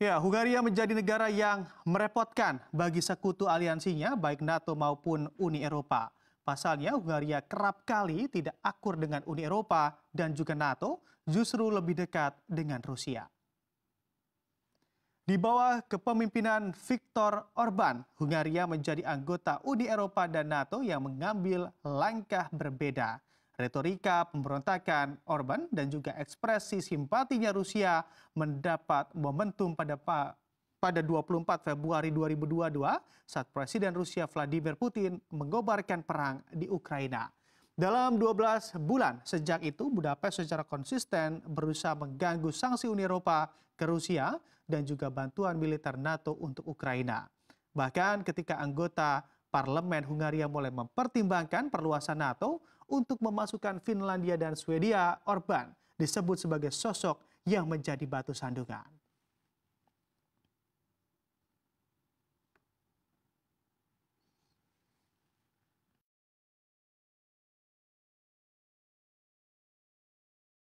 Ya, Hungaria menjadi negara yang merepotkan bagi sekutu aliansinya, baik NATO maupun Uni Eropa. Pasalnya, Hungaria kerap kali tidak akur dengan Uni Eropa dan juga NATO, justru lebih dekat dengan Rusia. Di bawah kepemimpinan Viktor Orban, Hungaria menjadi anggota Uni Eropa dan NATO yang mengambil langkah berbeda. Retorika pemberontakan Orban dan juga ekspresi simpatinya Rusia mendapat momentum pada pada 24 Februari 2022 saat Presiden Rusia Vladimir Putin mengobarkan perang di Ukraina. Dalam 12 bulan sejak itu Budapest secara konsisten berusaha mengganggu sanksi Uni Eropa ke Rusia dan juga bantuan militer NATO untuk Ukraina. Bahkan ketika anggota parlemen Hungaria mulai mempertimbangkan perluasan NATO, untuk memasukkan Finlandia dan Swedia, Orban disebut sebagai sosok yang menjadi batu sandungan.